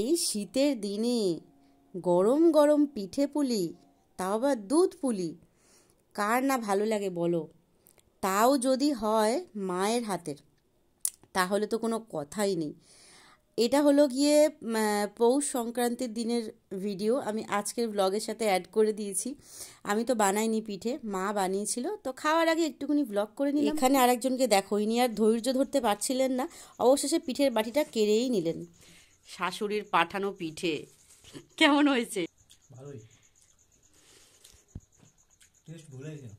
এই শীতের দিনে গরম গরম পিঠে পুলি তাও আবার দুধ পুলি কার না ভালো লাগে বলো তাও যদি হয় মায়ের হাতের তাহলে তো কোনো কথাই নেই এটা হলো গিয়ে পৌষ সংক্রান্তির দিনের ভিডিও আমি আজকের ব্লগের সাথে অ্যাড করে দিয়েছি আমি তো বানাইনি পিঠে মা বানিয়েছিল তো খাওয়ার আগে একটুখানি ব্লগ করে নিই এখানে আরেকজনকে দেখো ইনি আর ধৈর্য ধরতে পারছিলেন না অবশেষে পিঠের বাটিটা কেড়েই নিলেন শাশুড়ির পাঠানো পিঠে কেমন হয়েছে ভালোই টেস্ট ভুলে গেছিলাম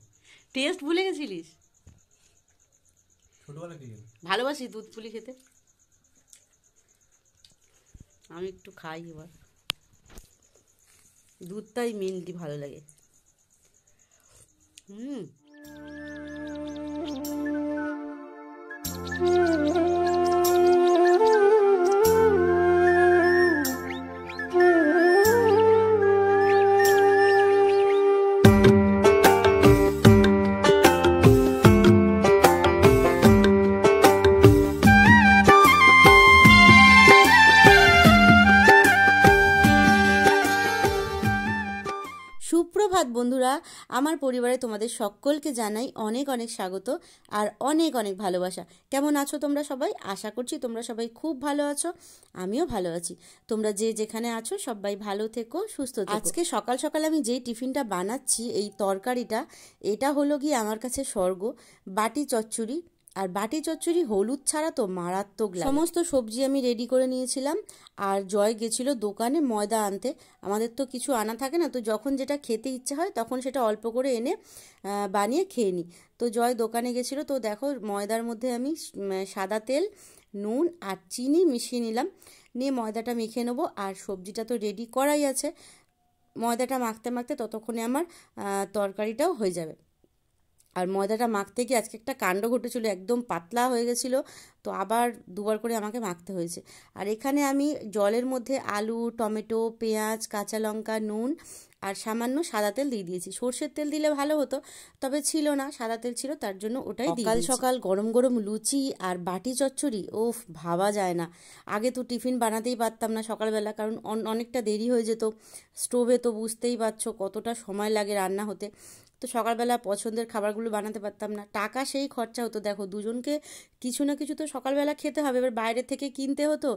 টেস্ট ভুলে গেছিলিস ছোটবেলা ভালোবাসি দুধ পুলি খেতে আমি একটু খাই এবার দুধটাই মেনলি ভালো লাগে হুম বন্ধুরা আমার পরিবারে তোমাদের সকলকে জানাই অনেক অনেক স্বাগত আর অনেক অনেক ভালোবাসা কেমন আছো তোমরা সবাই আশা করছি তোমরা সবাই খুব ভালো আছো আমিও ভালো আছি তোমরা যে যেখানে আছো সবাই ভালো থেকো সুস্থ থেকো আজকে সকাল সকাল আমি যেই টিফিনটা বানাচ্ছি এই তরকারিটা এটা হলো গিয়ে আমার কাছে স্বর্গ বাটি চচ্চড়ি আর বাটি চচ্চড়ি হলুদ ছাড়া তো মারাত্মক সমস্ত সবজি আমি রেডি করে নিয়েছিলাম আর জয় গেছিল দোকানে ময়দা আনতে আমাদের তো কিছু আনা থাকে না তো যখন যেটা খেতে ইচ্ছে হয় তখন সেটা অল্প করে এনে বানিয়ে খেয়ে নিই তো জয় দোকানে গেছিলো তো দেখো ময়দার মধ্যে আমি সাদা তেল নুন আর চিনি মিশিয়ে নিলাম নিয়ে ময়দাটা মেখে নেবো আর সবজিটা তো রেডি করাই আছে ময়দাটা মাখতে মাখতে ততক্ষণে আমার তরকারিটাও হয়ে যাবে আর ময়দাটা মাখতে গিয়ে আজকে একটা কাণ্ড ঘটেছিল একদম পাতলা হয়ে গেছিলো তো আবার দুবার করে আমাকে মাখতে হয়েছে আর এখানে আমি জলের মধ্যে আলু টমেটো পেঁয়াজ কাঁচা লঙ্কা নুন আর সামান্য সাদা তেল দিয়ে দিয়েছি সর্ষের তেল দিলে ভালো হতো তবে ছিল না সাদা তেল ছিল তার জন্য ওটাই সকাল সকাল গরম গরম লুচি আর বাটি চচ্চড়ি ওফ ভাবা যায় না আগে তো টিফিন বানাতেই পারতাম না সকালবেলা কারণ অনেকটা দেরি হয়ে যেত স্টোভে তো বুঝতেই পারছো কতটা সময় লাগে রান্না হতে তো সকালবেলা পছন্দের খাবারগুলো বানাতে পারতাম না টাকা সেই খরচা হতো দেখো দুজনকে কিছু না কিছু তো সকালবেলা খেতে হবে এবার বাইরে থেকে কিনতে হতো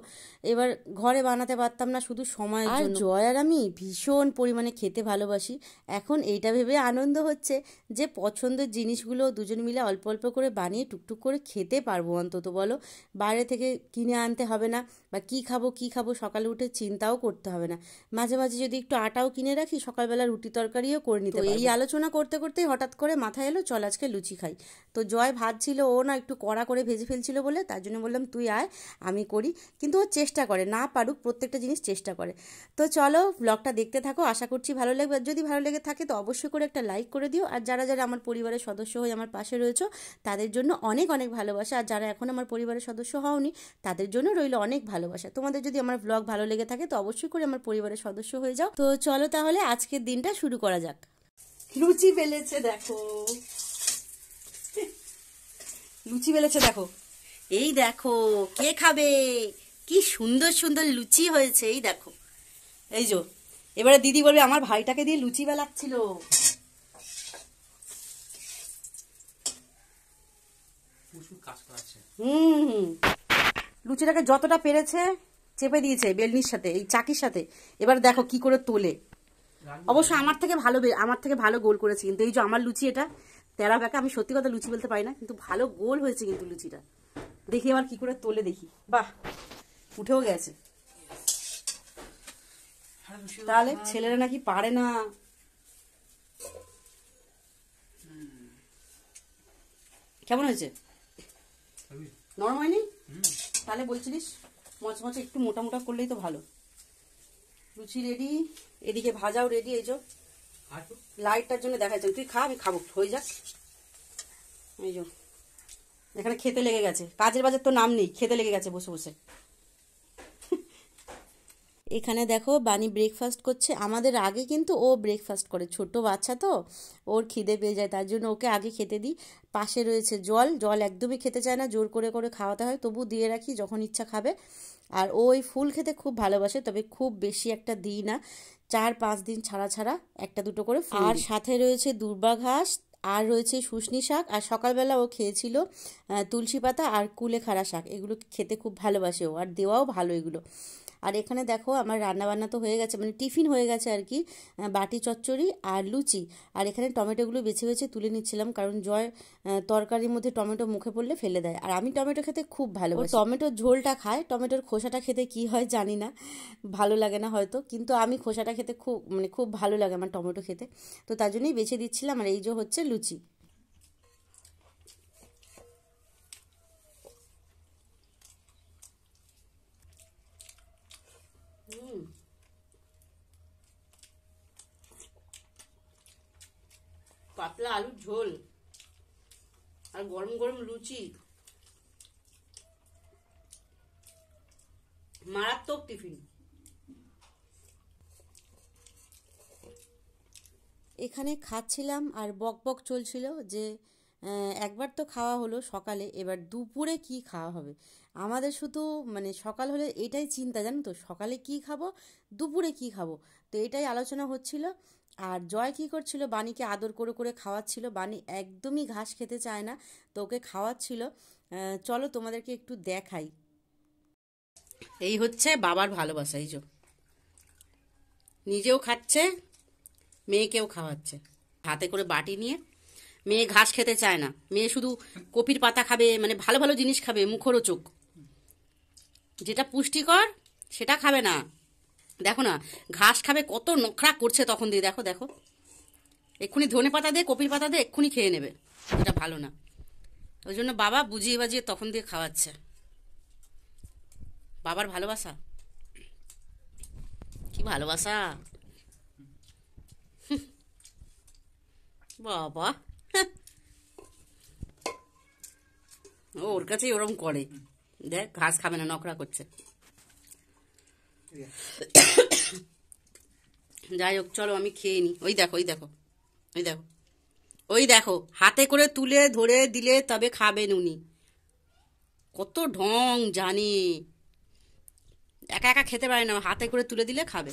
এবার ঘরে বানাতে পারতাম না শুধু সময় আর জয় আর আমি ভীষণ পরিমাণে খেতে ভালোবাসি এখন এইটা ভেবে আনন্দ হচ্ছে যে পছন্দের জিনিসগুলো দুজন মিলে অল্প অল্প করে বানিয়ে টুকটুক করে খেতে পারবো অন্তত বলো বাইরে থেকে কিনে আনতে হবে না বা কি খাবো কি খাবো সকালে উঠে চিন্তাও করতে হবে না মাঝে মাঝে যদি একটু আটাও কিনে রাখি সকালবেলা রুটি তরকারিও করে নিতে এই আলোচনা করতে করতে হঠাৎ করে মাথায় এলো চল আজকে লুচি খাই তো জয় ভাত ছিল ও না একটু কড়া করে ভেজে ফেলছিল বলে তার জন্য বললাম তুই আয় আমি করি কিন্তু ও চেষ্টা করে না পারুক প্রত্যেকটা জিনিস চেষ্টা করে তো চলো ব্লগটা দেখতে থাকো আশা করছি ভালো লাগবে আর যদি ভালো লেগে থাকে তো অবশ্যই করে একটা লাইক করে দিও আর যারা যারা আমার পরিবারের সদস্য হয়ে আমার পাশে রয়েছে তাদের জন্য অনেক অনেক ভালোবাসা আর যারা এখন আমার পরিবারের সদস্য হওনি তাদের জন্য রইল অনেক ভালোবাসা তোমাদের যদি আমার ব্লগ ভালো লেগে থাকে তো অবশ্যই করে আমার পরিবারের সদস্য হয়ে যাও তো চলো তাহলে আজকের দিনটা শুরু করা যাক লুচি বেলেছে দেখো লুচি বেলেছে দেখো এই দেখো কে খাবে কি সুন্দর সুন্দর লুচি হয়েছে এই দেখো এই যো এবারে দিদি বলবে আমার ভাইটাকে দিয়ে লুচি বেলাচ্ছিল হুম লুচিটাকে যতটা পেরেছে চেপে দিয়েছে বেলনির সাথে এই চাকির সাথে এবার দেখো কি করে তোলে অবশ্য আমার থেকে ভালো আমার থেকে ভালো গোল করেছে কিন্তু এই যে আমার লুচি এটা তেরা ব্যাকা আমি সত্যি কথা লুচি বলতে পারি না কিন্তু ভালো গোল হয়েছে কিন্তু লুচিটা দেখি আবার কি করে তোলে দেখি বাহ উঠেও গেছে তাহলে ছেলেরা নাকি পারে না কেমন হয়েছে নরম হয়নি তাহলে বলছিলিস মচ একটু মোটা মোটা করলেই তো ভালো লুচি রেডি এদিকে ভাজাও রেডি এই লাইটটার জন্য দেখাচ্ছেন তুই খা আমি খাবো হয়ে যাক এই এখানে খেতে লেগে গেছে কাজের বাজার তো নাম নেই খেতে লেগে গেছে বসে বসে এখানে দেখো বানি ব্রেকফাস্ট করছে আমাদের আগে কিন্তু ও ব্রেকফাস্ট করে ছোট বাচ্চা তো ওর খিদে পেয়ে যায় তার জন্য ওকে আগে খেতে দিই পাশে রয়েছে জল জল একদমই খেতে চায় না জোর করে করে খাওয়াতে হয় তবু দিয়ে রাখি যখন ইচ্ছা খাবে আর ও ওই ফুল খেতে খুব ভালোবাসে তবে খুব বেশি একটা দিই না চার পাঁচ দিন ছাড়া ছাড়া একটা দুটো করে আর সাথে রয়েছে দুর্বা ঘাস আর রয়েছে শুশনি শাক আর সকালবেলা ও খেয়েছিল তুলসী পাতা আর কুলেখাড়া শাক এগুলো খেতে খুব ভালোবাসে ও আর দেওয়াও ভালো এগুলো আর এখানে দেখো আমার রান্নাবান্না তো হয়ে গেছে মানে টিফিন হয়ে গেছে আর কি বাটি চচ্চড়ি আর লুচি আর এখানে টমেটোগুলো বেছে বেছে তুলে নিচ্ছিলাম কারণ জয় তরকারির মধ্যে টমেটো মুখে পড়লে ফেলে দেয় আর আমি টমেটো খেতে খুব ভালো টমেটোর ঝোলটা খায় টমেটোর খোসাটা খেতে কি হয় জানি না ভালো লাগে না হয়তো কিন্তু আমি খোসাটা খেতে খুব মানে খুব ভালো লাগে আমার টমেটো খেতে তো তার জন্যই বেছে দিচ্ছিলাম আর এই যে হচ্ছে লুচি হুম mm. পাতলা আলুর ঝোল আর গরম গরম লুচি মারাত্মক টিফিন এখানে খাচ্ছিলাম আর বক বক চলছিল যে একবার তো খাওয়া হলো সকালে এবার দুপুরে কি খাওয়া হবে আমাদের শুধু মানে সকাল হলে এটাই চিন্তা জানো তো সকালে কি খাবো দুপুরে কি খাবো তো এটাই আলোচনা হচ্ছিল আর জয় কি করছিল বাণীকে আদর করে করে খাওয়াচ্ছিল বাণী একদমই ঘাস খেতে চায় না তো ওকে খাওয়াচ্ছিল চলো তোমাদেরকে একটু দেখাই এই হচ্ছে বাবার ভালোবাসা এই নিজেও খাচ্ছে মেয়েকেও খাওয়াচ্ছে হাতে করে বাটি নিয়ে মেয়ে ঘাস খেতে চায় না মেয়ে শুধু কপির পাতা খাবে মানে ভালো ভালো জিনিস খাবে মুখরোচক যেটা পুষ্টিকর সেটা খাবে না দেখো না ঘাস খাবে কত নখরা করছে তখন দিয়ে দেখো দেখো এক্ষুনি ধনে পাতা দিয়ে কপির পাতা দিয়ে এক্ষুনি খেয়ে নেবে এটা ভালো না ওই জন্য বাবা বুঝিয়ে বাজিয়ে তখন দিয়ে খাওয়াচ্ছে বাবার ভালোবাসা কি ভালোবাসা বাবা ও ওর কাছেই ওরম করে দেখ ঘাস খাবে না নকরা করছে যাই হোক চলো আমি খেয়ে নি ওই দেখো ওই দেখো ওই দেখো ওই দেখো হাতে করে তুলে ধরে দিলে তবে খাবেন উনি কত ঢং জানি একা একা খেতে পারে না হাতে করে তুলে দিলে খাবে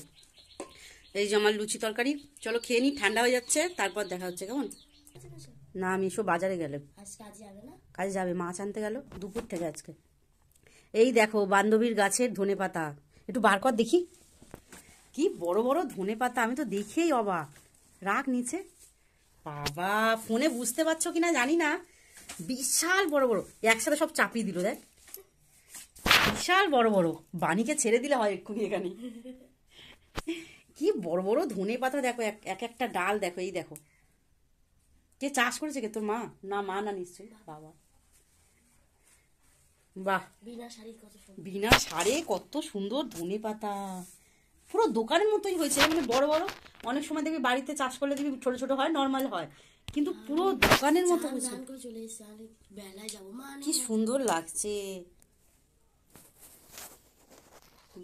এই যে আমার লুচি তরকারি চলো খেয়ে নি ঠান্ডা হয়ে যাচ্ছে তারপর দেখা হচ্ছে কেমন না মিশো বাজারে গেলে কাজে যাবে মাছ আনতে গেল দুপুর থেকে আজকে এই দেখো বান্ধবীর গাছের ধনে পাতা একটু বার কর দেখি কি বড় বড় ধনে পাতা আমি তো দেখেই অবাক রাখ নিচে বাবা ফোনে বুঝতে পারছো কিনা জানি না বিশাল বড় বড় একসাথে সব চাপিয়ে দিল দেখ বিশাল বড় বড় বাণীকে ছেড়ে দিলে হয় এক্ষুনি এখানে কি বড় বড় ধনে পাতা দেখো এক একটা ডাল দেখো এই দেখো কে চাষ করেছে কে তোর মা না মা না নিশ্চয়ই বাবা বাহ বিনা সারে কত সুন্দর ধনে পাতা পুরো দোকানের মতোই হয়েছে মানে বড় বড় অনেক সময় দেখবি বাড়িতে চাষ করলে দেখবি ছোট ছোট হয় নর্মাল হয় কিন্তু পুরো দোকানের মতো হয়েছে কি সুন্দর লাগছে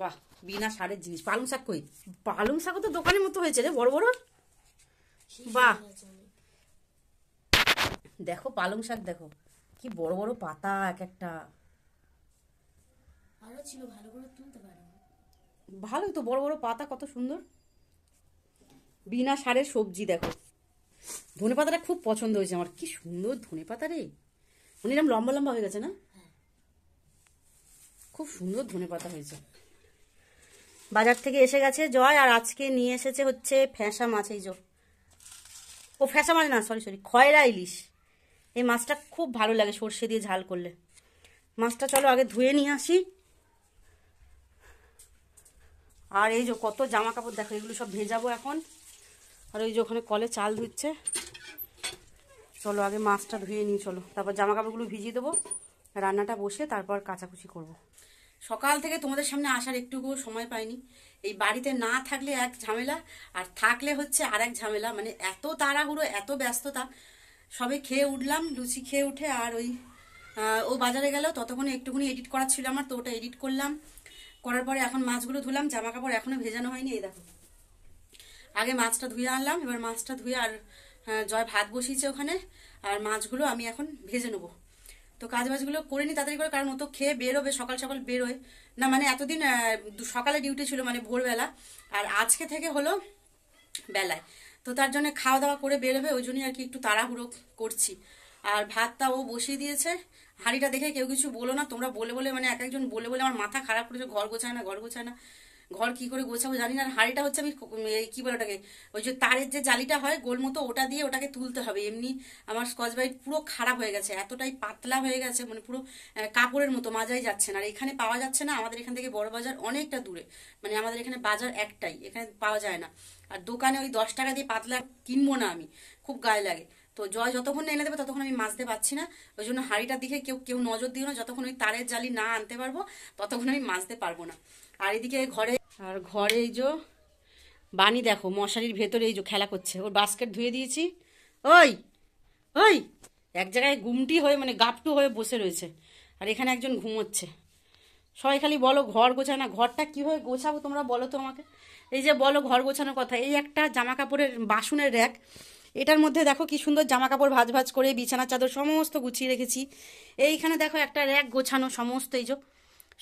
বাহ বিনা সারের জিনিস পালং শাক কই পালং শাকও তো দোকানের মতো হয়েছে রে বড় বড় বাহ দেখো পালং শাক দেখো কি বড় বড় পাতা এক একটা ছিল ভালো করে তুলতে পারো ভালোই তো বড় বড় পাতা কত সুন্দর বিনা সারের সবজি দেখো ধনে পাতাটা খুব পছন্দ হয়েছে আমার কি সুন্দর ধনে পাতা রে মানে এরকম লম্বা লম্বা হয়ে গেছে না হ্যাঁ। খুব সুন্দর ধনে পাতা হয়েছে বাজার থেকে এসে গেছে জয় আর আজকে নিয়ে এসেছে হচ্ছে ফ্যাঁসা মাছ এই জো ও ফ্যাঁসা মাছ না সরি সরি খয়রা ইলিশ এই মাছটা খুব ভালো লাগে সর্ষে দিয়ে ঝাল করলে মাছটা চলো আগে ধুয়ে নিয়ে আসি আর এই যে কত জামা কাপড় দেখো এগুলো সব ভেজাবো এখন আর ওই যে ওখানে কলে চাল ধুচ্ছে চলো আগে মাছটা ধুয়ে নিই চলো তারপর জামা কাপড়গুলো ভিজিয়ে দেবো রান্নাটা বসে তারপর কাচাকুচি করব। সকাল থেকে তোমাদের সামনে আসার একটুকু সময় পাইনি এই বাড়িতে না থাকলে এক ঝামেলা আর থাকলে হচ্ছে আর এক ঝামেলা মানে এত তাড়াহুড়ো এত ব্যস্ততা সবে খেয়ে উঠলাম লুচি খেয়ে উঠে আর ওই ও বাজারে গেল ততক্ষণে একটুখানি এডিট করা ছিল আমার তো ওটা এডিট করলাম করার পরে এখন মাছগুলো ধুলাম জামা কাপড় এখনও ভেজানো হয়নি এই দেখো আগে মাছটা ধুয়ে আনলাম এবার মাছটা ধুয়ে আর জয় ভাত বসিয়েছে ওখানে আর মাছগুলো আমি এখন ভেজে নেবো তো কাজ বাজগুলো করে নি তাড়াতাড়ি করে কারণ ও তো খেয়ে বেরোবে সকাল সকাল বেরোয় না মানে এতদিন সকালে ডিউটি ছিল মানে ভোরবেলা আর আজকে থেকে হলো বেলায় তো তার জন্য খাওয়া দাওয়া করে বেরোবে ওই জন্যই আর কি একটু তাড়াহুড়ো করছি আর ভাতটা ও বসিয়ে দিয়েছে হাঁড়িটা দেখে কেউ কিছু বলো না তোমরা বলে বলে মানে এক একজন বলে বলে আমার মাথা খারাপ করেছে ঘর গোছায় না ঘর গোছায় না ঘর কি করে গোছাবো জানি না আর হাঁড়িটা হচ্ছে আমি কি বলে ওটাকে ওই যে তারের যে জালিটা হয় গোল মতো ওটা দিয়ে ওটাকে তুলতে হবে এমনি আমার স্কচ ব্রাইট পুরো খারাপ হয়ে গেছে এতটাই পাতলা হয়ে গেছে মানে পুরো কাপড়ের মতো মাজাই যাচ্ছে না আর এখানে পাওয়া যাচ্ছে না আমাদের এখান থেকে বড় বাজার অনেকটা দূরে মানে আমাদের এখানে বাজার একটাই এখানে পাওয়া যায় না আর দোকানে ওই দশ টাকা দিয়ে পাতলা কিনবো না আমি খুব গায়ে লাগে তো জয় যতক্ষণ না এনে দেবে ততক্ষণ আমি মাজতে পারছি না ওই জন্য হাঁড়িটার দিকে কেউ কেউ নজর দিও না যতক্ষণ ওই তারের জালি না আনতে পারবো ততক্ষণ আমি মাজতে পারবো না আর এদিকে ঘরে আর ঘরে এই যে বানি দেখো মশারির ভেতরে এই যে খেলা করছে ওর বাস্কেট ধুয়ে দিয়েছি ওই ওই এক জায়গায় গুমটি হয়ে মানে গাপটু হয়ে বসে রয়েছে আর এখানে একজন ঘুমোচ্ছে সবাই খালি বলো ঘর গোছায় না ঘরটা কীভাবে গোছাবো তোমরা বলো তো আমাকে এই যে বলো ঘর গোছানোর কথা এই একটা জামা কাপড়ের বাসনের র্যাক এটার মধ্যে দেখো কি সুন্দর জামা কাপড় ভাজ ভাজ করে বিছানা চাদর সমস্ত গুছিয়ে রেখেছি এইখানে দেখো একটা র্যাক গোছানো সমস্ত এই যে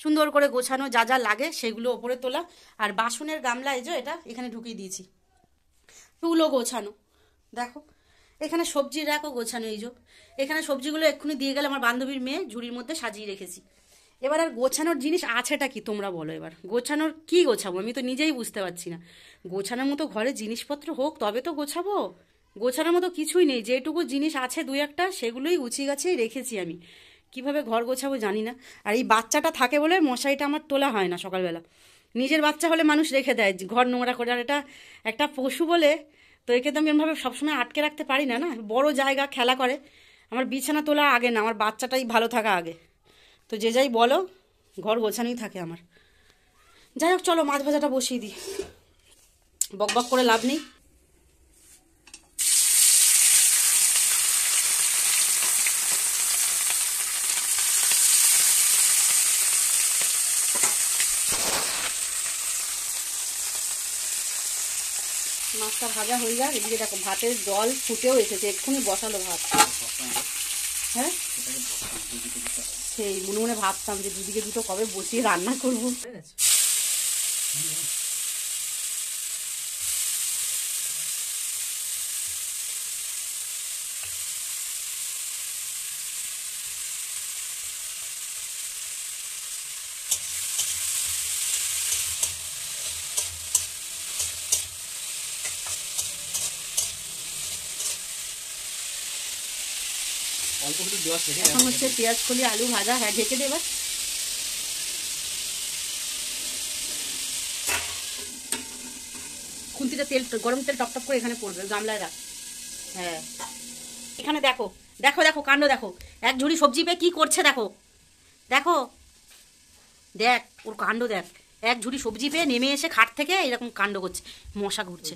সুন্দর করে গোছানো যা যা লাগে সেগুলো ওপরে তোলা আর বাসনের গামলা এই যে এটা এখানে ঢুকিয়ে দিয়েছি তুলো গোছানো দেখো এখানে সবজির র্যাকও গোছানো এই যে এখানে সবজিগুলো এক্ষুনি দিয়ে গেলে আমার বান্ধবীর মেয়ে ঝুড়ির মধ্যে সাজিয়ে রেখেছি এবার আর গোছানোর জিনিস আছেটা কি তোমরা বলো এবার গোছানোর কি গোছাবো আমি তো নিজেই বুঝতে পারছি না গোছানোর মতো ঘরে জিনিসপত্র হোক তবে তো গোছাবো গোছানোর মতো কিছুই নেই যেটুকু জিনিস আছে দু একটা সেগুলোই গুছিয়ে গাছেই রেখেছি আমি কিভাবে ঘর গোছাবো জানি না আর এই বাচ্চাটা থাকে বলে মশারিটা আমার তোলা হয় না সকালবেলা নিজের বাচ্চা হলে মানুষ রেখে দেয় ঘর নোংরা করে আর এটা একটা পশু বলে তো একে তো আমি এমনভাবে সবসময় আটকে রাখতে পারি না না বড় জায়গা খেলা করে আমার বিছানা তোলা আগে না আমার বাচ্চাটাই ভালো থাকা আগে তো যে যাই বলো ঘর গোছানোই থাকে আমার যাই হোক চলো মাছ ভাজাটা বসিয়ে দিই বক বক করে লাভ নেই মাছটা ভাজা হয়ে যাক এদিকে দেখো ভাতের জল ফুটেও এসেছে এক্ষুনি বসালো ভাত সেই মনে মনে ভাবতাম যে দুদিকে দুটো কবে বসিয়ে রান্না করবো এখন হচ্ছে পেঁয়াজ কলি আলু ভাজা হ্যাঁ ঢেকে দেবে খুন্তিটা তেল গরম তেল টপটপ করে এখানে পড়বে গামলায় রাখ হ্যাঁ এখানে দেখো দেখো দেখো কাণ্ড দেখো এক ঝুড়ি সবজি পেয়ে কি করছে দেখো দেখো দেখ ওর কাণ্ড দেখ এক ঝুড়ি সবজি পেয়ে নেমে এসে খাট থেকে এরকম কাণ্ড করছে মশা ঘুরছে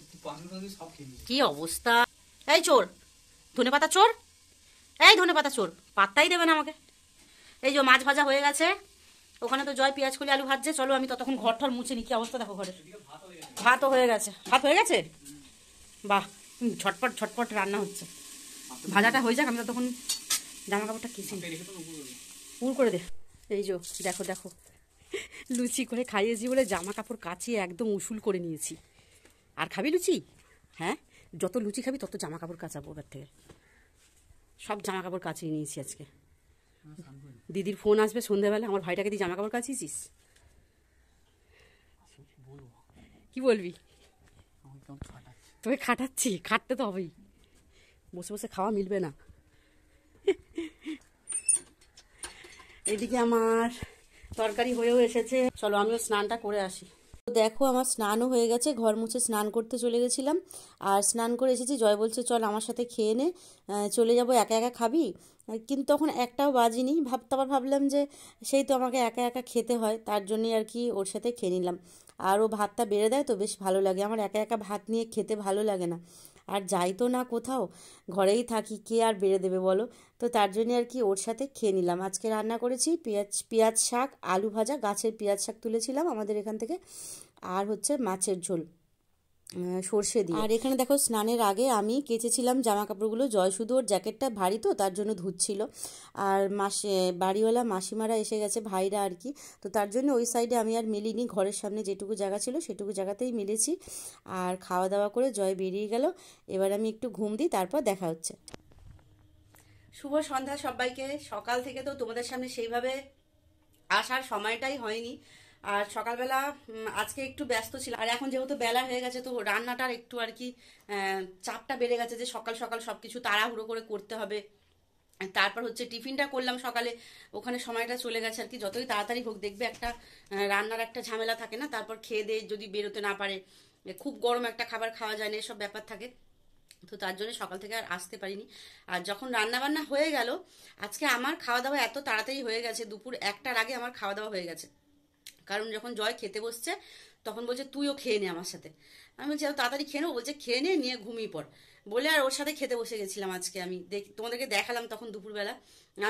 কি অবস্থা এই চোর ধনে পাতা চোর এই ধনে পাতা চোর পাত্তাই দেবে না আমাকে এই যে মাছ ভাজা হয়ে গেছে ওখানে তো জয় পেঁয়াজ কলি আলু ভাজছে চলো আমি ততক্ষণ ঘর ঠর মুছে নিই কি অবস্থা দেখো ঘরের ভাতও হয়ে গেছে ভাত হয়ে গেছে বাহ ছটপট ছটপট রান্না হচ্ছে ভাজাটা হয়ে যাক আমি ততক্ষণ জামা কাপড়টা কিছু উড় করে দে এই যে দেখো দেখো লুচি করে খাইয়েছি বলে জামা কাপড় কাচিয়ে একদম উসুল করে নিয়েছি আর খাবি লুচি হ্যাঁ যত লুচি খাবি তত জামা কাপড় কাচাবো এবার থেকে সব জামা কাপড় কাচিয়ে নিয়েছি আজকে দিদির ফোন আসবে সন্ধ্যাবেলা আমার ভাইটাকে দিয়ে জামা কাপড় কাচিয়েছিস কি বলবি তোকে খাটাচ্ছি খাটতে তো হবেই বসে বসে খাওয়া মিলবে না এদিকে আমার তরকারি হয়েও এসেছে চলো আমিও স্নানটা করে আসি তো দেখো আমার স্নানও হয়ে গেছে ঘর মুছে স্নান করতে চলে গেছিলাম আর স্নান করে এসেছি জয় বলছে চল আমার সাথে খেয়ে নে চলে যাব একা একা খাবি কিন্তু তখন একটাও বাজিনি ভাব আবার ভাবলাম যে সেই তো আমাকে একা একা খেতে হয় তার জন্যই আর কি ওর সাথে খেয়ে নিলাম আর ও ভাতটা বেড়ে দেয় তো বেশ ভালো লাগে আমার একা একা ভাত নিয়ে খেতে ভালো লাগে না আর যাই তো না কোথাও ঘরেই থাকি কে আর বেড়ে দেবে বলো তো তার জন্য আর কি ওর সাথে খেয়ে নিলাম আজকে রান্না করেছি পেঁয়াজ পেঁয়াজ শাক আলু ভাজা গাছের পেঁয়াজ শাক তুলেছিলাম আমাদের এখান থেকে আর হচ্ছে মাছের ঝোল সর্ষে দিয়ে আর এখানে দেখো স্নানের আগে আমি কেচেছিলাম জামা কাপড়গুলো জয় শুধু ওর জ্যাকেটটা ভারী তো তার জন্য ধুচ্ছিল আর মাসে বাড়িওয়ালা মাসিমারা এসে গেছে ভাইরা আর কি তো তার জন্য ওই সাইডে আমি আর মিলিনি ঘরের সামনে যেটুকু জায়গা ছিল সেটুকু জায়গাতেই মিলেছি আর খাওয়া দাওয়া করে জয় বেরিয়ে গেল এবার আমি একটু ঘুম দিই তারপর দেখা হচ্ছে শুভ সন্ধ্যা সবাইকে সকাল থেকে তো তোমাদের সামনে সেইভাবে আসার সময়টাই হয়নি আর সকালবেলা আজকে একটু ব্যস্ত ছিল আর এখন যেহেতু বেলা হয়ে গেছে তো রান্নাটার একটু আর কি চাপটা বেড়ে গেছে যে সকাল সকাল সব কিছু তাড়াহুড়ো করে করতে হবে তারপর হচ্ছে টিফিনটা করলাম সকালে ওখানে সময়টা চলে গেছে আর কি যতই তাড়াতাড়ি হোক দেখবে একটা রান্নার একটা ঝামেলা থাকে না তারপর খেয়ে দিয়ে যদি বেরোতে না পারে খুব গরম একটা খাবার খাওয়া যায় না এসব ব্যাপার থাকে তো তার জন্য সকাল থেকে আর আসতে পারিনি আর যখন রান্না বান্না হয়ে গেল আজকে আমার খাওয়া দাওয়া এত তাড়াতাড়ি হয়ে গেছে দুপুর একটার আগে আমার খাওয়া দাওয়া হয়ে গেছে কারণ যখন জয় খেতে বসছে তখন বলছে তুইও খেয়ে নে আমার সাথে আমি বলছি তাড়াতাড়ি খেয়ে নেবো বলছে খেয়ে নে নিয়ে ঘুমিয়ে পড় বলে আর ওর সাথে খেতে বসে গেছিলাম আজকে আমি দেখ তোমাদেরকে দেখালাম তখন দুপুরবেলা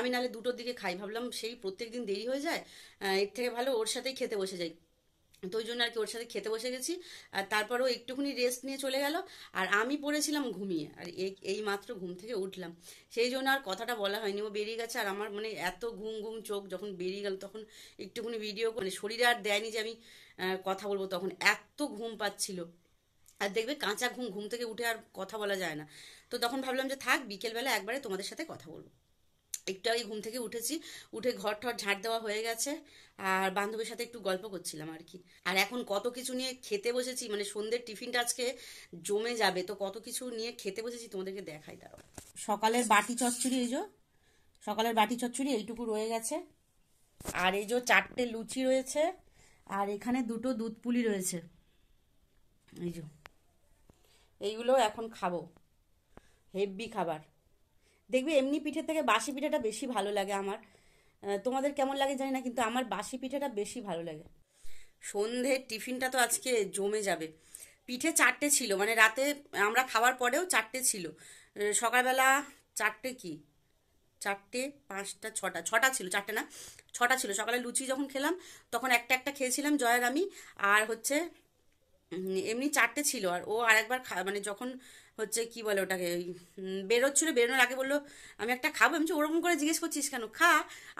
আমি নাহলে দুটোর দিকে খাই ভাবলাম সেই প্রত্যেক দিন দেরি হয়ে যায় এর থেকে ভালো ওর সাথেই খেতে বসে যাই তো ওই জন্য আর কি ওর সাথে খেতে বসে গেছি আর তারপরও একটুখানি রেস্ট নিয়ে চলে গেল আর আমি পড়েছিলাম ঘুমিয়ে আর এই মাত্র ঘুম থেকে উঠলাম সেই জন্য আর কথাটা বলা হয়নি ও বেরিয়ে গেছে আর আমার মানে এত ঘুম ঘুম চোখ যখন বেরিয়ে গেল তখন একটুখানি ভিডিও মানে শরীরে আর দেয়নি যে আমি কথা বলবো তখন এত ঘুম পাচ্ছিল আর দেখবে কাঁচা ঘুম ঘুম থেকে উঠে আর কথা বলা যায় না তো তখন ভাবলাম যে থাক বিকেলবেলা একবারে তোমাদের সাথে কথা বলবো একটু ঘুম থেকে উঠেছি উঠে ঘর ঠর ঝাঁট দেওয়া হয়ে গেছে আর বান্ধবীর সাথে একটু গল্প করছিলাম আর কি আর এখন কত কিছু নিয়ে খেতে বসেছি মানে সন্ধ্যের টিফিনটা আজকে জমে যাবে তো কত কিছু নিয়ে খেতে বসেছি তোমাদেরকে দেখাই দাও সকালের বাটি চচ্চড়ি এই যো সকালের বাটি চচ্চড়ি এইটুকু রয়ে গেছে আর এই যে চারটে লুচি রয়েছে আর এখানে দুটো দুধ পুলি রয়েছে এই যে এইগুলো এখন খাবো হেভি খাবার দেখবে এমনি পিঠে থেকে বাসি পিঠাটা বেশি ভালো লাগে আমার তোমাদের কেমন লাগে জানি না কিন্তু আমার বাসি পিঠাটা বেশি ভালো লাগে সন্ধে টিফিনটা তো আজকে জমে যাবে পিঠে চারটে ছিল মানে রাতে আমরা খাওয়ার পরেও চারটে ছিল সকালবেলা চারটে কি চারটে পাঁচটা ছটা ছটা ছিল চারটে না ছটা ছিল সকালে লুচি যখন খেলাম তখন একটা একটা খেয়েছিলাম জয়ের আমি আর হচ্ছে এমনি চারটে ছিল আর ও আরেকবার মানে যখন হচ্ছে কি বলে ওটাকে বেরোচ্ছিল বেরোনোর আগে বললো আমি একটা খাবো আমি ওরকম করে জিজ্ঞেস করছিস কেন খা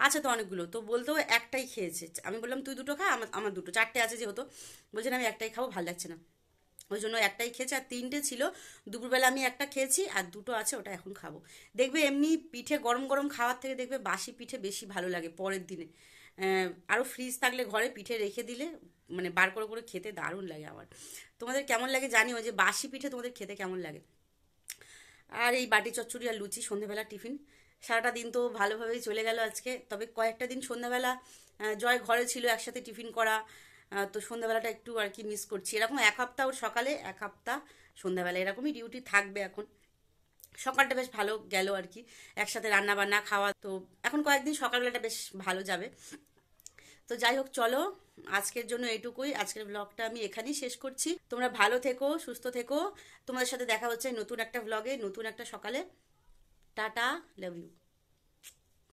আছে তো অনেকগুলো তো বলতো একটাই খেয়েছে আমি বললাম তুই দুটো খা আমার আমার দুটো চারটে আছে যেহেতু বলছেন আমি একটাই খাবো ভালো লাগছে না ওই জন্য একটাই খেয়েছে আর তিনটে ছিল দুপুরবেলা আমি একটা খেয়েছি আর দুটো আছে ওটা এখন খাবো দেখবে এমনি পিঠে গরম গরম খাওয়ার থেকে দেখবে বাসি পিঠে বেশি ভালো লাগে পরের দিনে আরও ফ্রিজ থাকলে ঘরে পিঠে রেখে দিলে মানে বার করে করে খেতে দারুণ লাগে আমার তোমাদের কেমন লাগে জানিও যে বাসি পিঠে তোমাদের খেতে কেমন লাগে আর এই বাটি চচ্চড়ি আর লুচি সন্ধেবেলা টিফিন সারাটা দিন তো ভালোভাবেই চলে গেল আজকে তবে কয়েকটা দিন সন্ধ্যাবেলা জয় ঘরে ছিল একসাথে টিফিন করা তো সন্ধ্যাবেলাটা একটু আর কি মিস করছি এরকম এক হপ্তাহ ওর সকালে এক হপ্তাহ সন্ধ্যাবেলা এরকমই ডিউটি থাকবে এখন সকালটা বেশ ভালো গেল আর কি একসাথে রান্না বান্না খাওয়া তো এখন কয়েকদিন সকালবেলাটা বেশ ভালো যাবে তো যাই হোক চলো আজকের জন্য এটুকুই আজকের ব্লগটা আমি এখানেই শেষ করছি তোমরা ভালো থেকো সুস্থ থেকো তোমাদের সাথে দেখা হচ্ছে নতুন একটা ব্লগে নতুন একটা সকালে টাটা লাভ ইউ